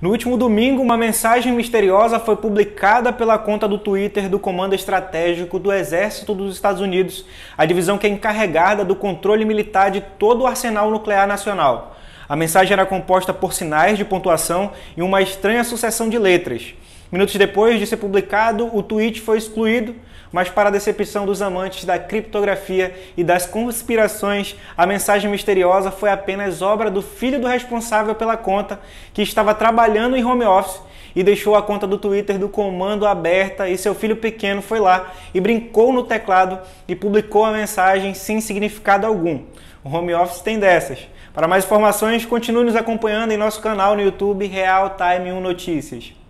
No último domingo, uma mensagem misteriosa foi publicada pela conta do Twitter do Comando Estratégico do Exército dos Estados Unidos, a divisão que é encarregada do controle militar de todo o arsenal nuclear nacional. A mensagem era composta por sinais de pontuação e uma estranha sucessão de letras. Minutos depois de ser publicado, o tweet foi excluído, mas para a decepção dos amantes da criptografia e das conspirações, a mensagem misteriosa foi apenas obra do filho do responsável pela conta, que estava trabalhando em home office e deixou a conta do Twitter do comando aberta e seu filho pequeno foi lá e brincou no teclado e publicou a mensagem sem significado algum. O home office tem dessas. Para mais informações, continue nos acompanhando em nosso canal no YouTube Real Time 1 Notícias.